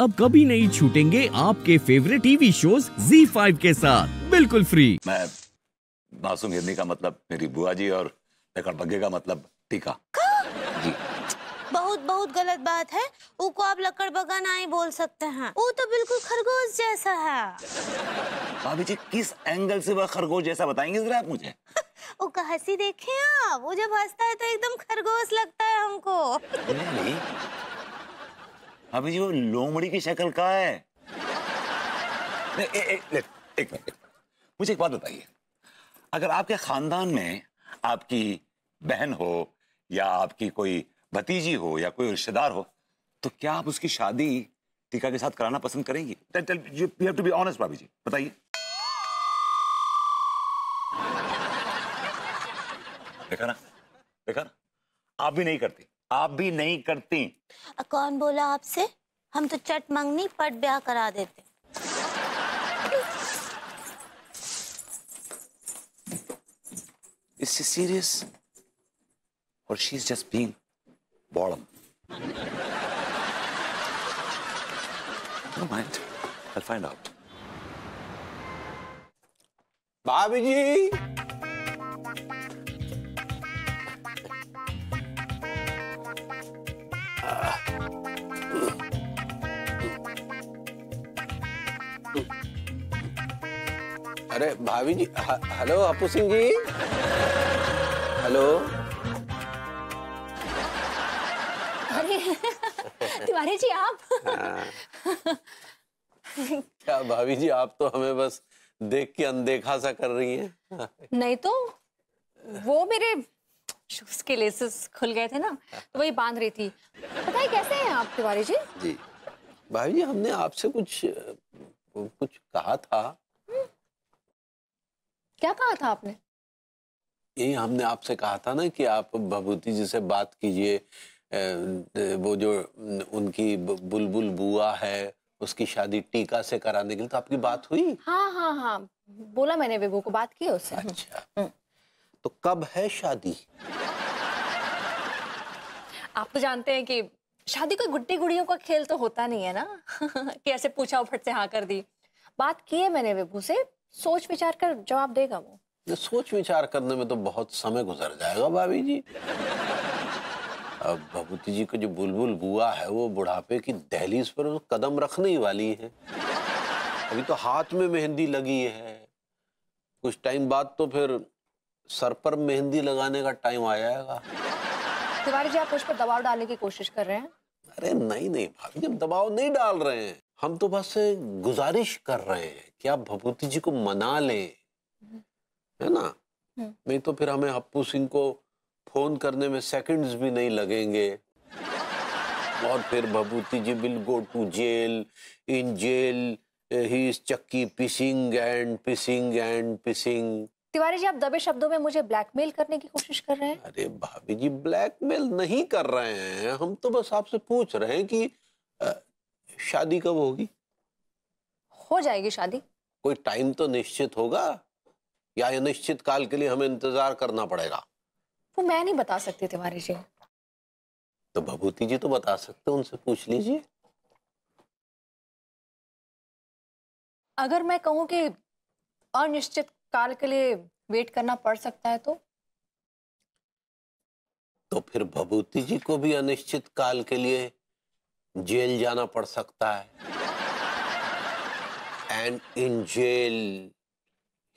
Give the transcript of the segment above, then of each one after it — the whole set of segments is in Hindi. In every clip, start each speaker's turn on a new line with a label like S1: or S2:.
S1: अब कभी नहीं छूटेंगे आपके फेवरेट टीवी शोज Z5 के साथ बिल्कुल फ्री मैं मासूम हिरनी का मतलब मेरी बुआ जी और लकड़बग्गे का मतलब टीका
S2: जी बहुत बहुत गलत बात है वो को आप लकड़बग्गा ना ही बोल सकते हैं वो तो बिल्कुल खरगोश जैसा है
S1: भाभी जी किस एंगल से वह खरगोश जैसा बताएंगे जरा आप मुझे
S2: वो का हंसी देखे आप वो जब हंसता है तो एकदम खरगोश लगता है हमको
S1: नहीं, नहीं। अभी जी वो लोमड़ी की शक्ल का है ए, ए, ए, एक मिनट मुझे एक बात बताइए अगर आपके खानदान में आपकी बहन हो या आपकी कोई भतीजी हो या कोई रिश्तेदार हो तो क्या आप उसकी शादी टीका के साथ कराना पसंद करेंगी you have to be honest भाभी जी बताइए देखा ना देखा ना आप भी नहीं करती आप भी नहीं करती
S2: कौन बोला आपसे हम तो चट मंगनी पट ब्याह करा देते
S1: सीरियस और शी इज जस्ट बींग बॉडम फाइंड आउट भाभी जी
S2: अरे भाभी जी हेलो अपू सिंह जी हेलो तिवारी जी आप क्या भाभी जी आप तो हमें बस देख के अनदेखा सा कर रही हैं
S1: नहीं तो वो मेरे शूज के लेसेस खुल गए थे ना तो वही बांध रही थी पता है कैसे हैं आप तिवारी जी
S2: जी भाभी हमने आपसे कुछ कुछ कहा था हम्म।
S1: क्या कहा था आपने
S2: यही हमने आपसे कहा था ना कि आप भभूति जी से बात कीजिए वो जो उनकी बुलबुल बुआ है उसकी शादी टीका से कराने के लिए तो आपकी बात हुई
S1: हाँ हाँ हाँ बोला मैंने विभू को बात की उससे अच्छा हम्म। हम्म।
S2: तो कब है शादी
S1: आप तो जानते हैं कि शादी कोई गुड्डी गुड़ियों का खेल तो होता नहीं है ना कि ऐसे पूछा फट से हाँ कर दी बात की है मैंने विभू से सोच विचार कर जवाब देगा वो
S2: ये सोच विचार करने में तो बहुत समय गुजर जाएगा भाभी जी अब भभूति जी को जो बुलबुल बुआ है वो बुढ़ापे की दहलीज पर कदम रखने ही वाली है अभी तो हाथ में मेहंदी लगी है कुछ टाइम बाद तो फिर सर पर मेहंदी लगाने का टाइम आ जाएगा
S1: तिवारी जी आप मुझ पर दबाव डालने की कोशिश कर रहे हैं
S2: अरे नहीं नहीं भाभी हम दबाव नहीं डाल रहे हैं हम तो बस गुजारिश कर रहे हैं कि आप भभूति जी को मना लें हम्म। है ना हम्म। नहीं तो फिर हमें हप्पू सिंह को फोन करने में सेकंड्स भी नहीं लगेंगे और फिर Bhabhuti ji will go to jail in jail he is चक्की पिसिंग एंड पिसिंग एंड पिसिंग
S1: तिवारी जी आप दबे शब्दों में मुझे ब्लैकमेल करने की कोशिश कर रहे हैं
S2: अरे भाभी जी ब्लैकमेल नहीं कर रहे हैं हम तो बस आपसे पूछ रहे हैं कि आ, शादी कब होगी
S1: हो जाएगी शादी
S2: कोई टाइम तो निश्चित होगा या अनिश्चित काल के लिए हमें इंतजार करना पड़ेगा
S1: वो मैं नहीं बता सकती तिवारी जी
S2: तो भभूति जी तो बता सकते उनसे पूछ लीजिए
S1: अगर मैं कहूं कि अनिश्चित काल के लिए वेट करना पड़ सकता है तो
S2: तो फिर भभूति जी को भी अनिश्चित काल के लिए जेल जाना पड़ सकता है and in jail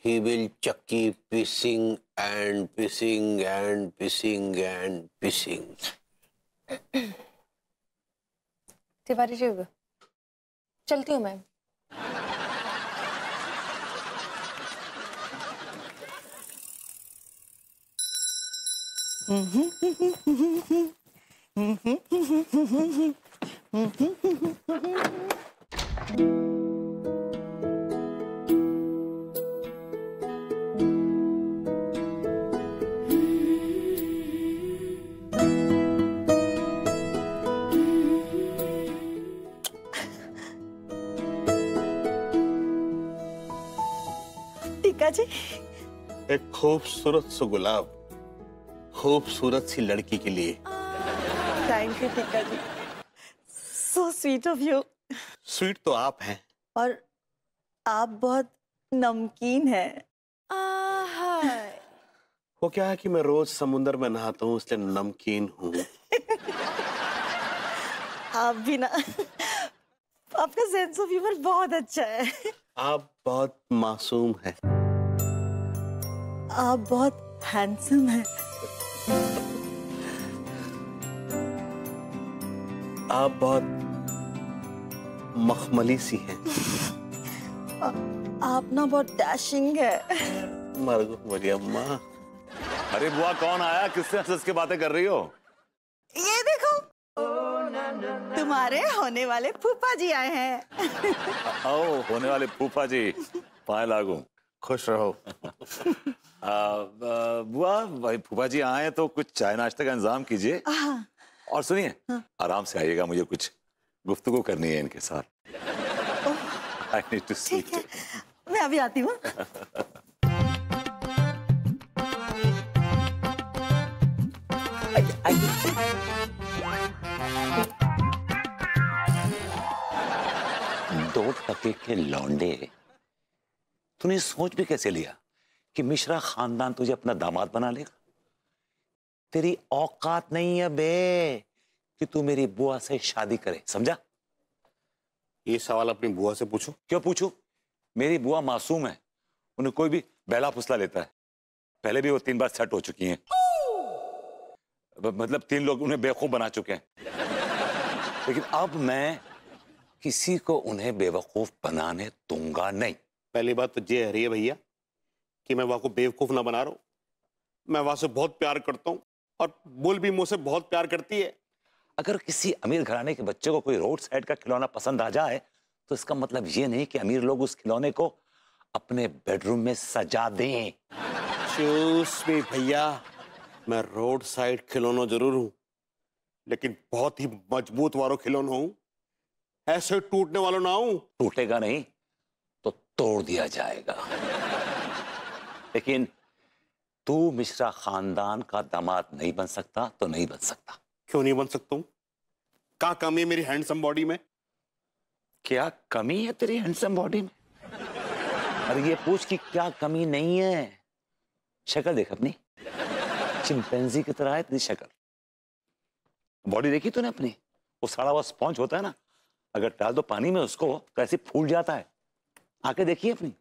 S2: he will चक्की पिसिंग एंड पिसिंग एंड पिसिंग एंड पिसिंग
S1: तिवारी जी चलती हूँ मैम जी
S2: एक खूबसूरत सो गुलाब खूबसूरत सी लड़की के
S1: लिए thank you Tika ji so sweet of you sweet तो आप हैं और आप बहुत नमकीन हैं वो क्या है कि मैं रोज समुंदर में नहाता हूँ इसलिए नमकीन हूँ आप भी ना आपका सेंस ऑफ ह्यूमर बहुत अच्छा है
S2: आप बहुत मासूम है
S1: आप बहुत हैंडसम है आप बहुत मखमली सी हैं आप ना बहुत डैशिंग है अम्मा अरे बुआ कौन आया किससे हंस के बातें कर रही हो ये देखो तुम्हारे होने वाले फूफा जी आए हैं ओ होने वाले फूफा जी पाए लागू खुश रहो बुआ भाई फूफा जी आए तो कुछ चाय नाश्ते का इंतजाम कीजिए हाँ। और सुनिए हाँ। आराम से आइएगा मुझे कुछ गुफ्तगु करनी है इनके साथ आई टू सी मैं अभी आती हूँ दो टके के लौंडे तूने सोच भी कैसे लिया कि मिश्रा खानदान तुझे अपना दामाद बना लेगा तेरी औकात नहीं है बे कि तू मेरी बुआ से शादी करे समझा ये सवाल अपनी बुआ से पूछो क्यों पूछो मेरी बुआ मासूम है उन्हें कोई भी बेला फुसला लेता है पहले भी वो तीन बार सेट हो चुकी हैं मतलब तीन लोग उन्हें बेवकूफ बना चुके हैं लेकिन अब मैं किसी को उन्हें बेवकूफ बनाने दूंगा नहीं पहली बात तो ये है भैया कि मैं वहाँ को बेवकूफ़ ना बना रहा हूँ मैं वहाँ से बहुत प्यार करता हूँ और बोल भी मुझसे बहुत प्यार करती है अगर किसी अमीर घराने के बच्चे को कोई रोड साइड का खिलौना पसंद आ जाए तो इसका मतलब ये नहीं कि अमीर लोग उस खिलौने को अपने बेडरूम में सजा दें भैया मैं रोड साइड खिलौना जरूर हूँ लेकिन बहुत ही मजबूत वालों खिलौना हूँ ऐसे टूटने वालों ना हूँ टूटेगा नहीं तो तोड़ दिया जाएगा लेकिन तू मिश्रा खानदान का दामाद नहीं बन सकता तो नहीं बन सकता क्यों नहीं बन सकता क्या कमी है मेरी हैंडसम बॉडी में क्या कमी है तेरी हैंडसम बॉडी में और ये पूछ कि क्या कमी नहीं है शक्ल देख अपनी चिंपैंजी की तरह है तेरी शक्ल बॉडी देखी तूने अपनी वो सारा हुआ स्पॉन्ज होता है ना अगर डाल दो पानी में उसको तो ऐसे फूल जाता है आके देखिए अपनी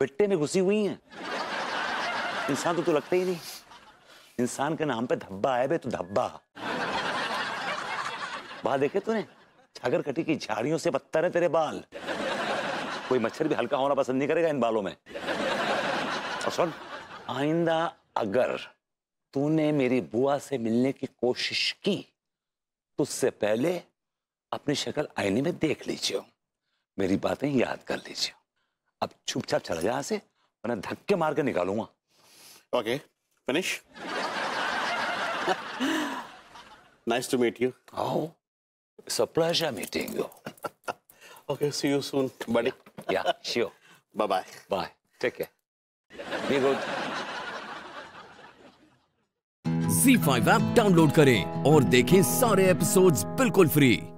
S1: पिट्टे में घुसी हुई है इंसान तो तू तो लगता ही नहीं इंसान के नाम पे धब्बा आए बे तू धब्बा बाल देखे तूने छागर कटी की झाड़ियों से पत्थर है तेरे बाल कोई मच्छर भी हल्का होना पसंद नहीं करेगा इन बालों में और सुन आइंदा अगर तूने मेरी बुआ से मिलने की कोशिश की तो उससे पहले अपनी शक्ल आईने में देख लीजिए मेरी बातें याद कर लीजिए अब चुपचाप चला जा से मैं धक्के मार के निकालूंगा Okay, finish. nice to meet you. Oh, it's a pleasure meeting you. okay, see you soon, buddy. Yeah, yeah sure. Bye-bye. Bye. Take care. Be good. Z5 app download करें और देखें सारे एपिसोड्स बिल्कुल फ्री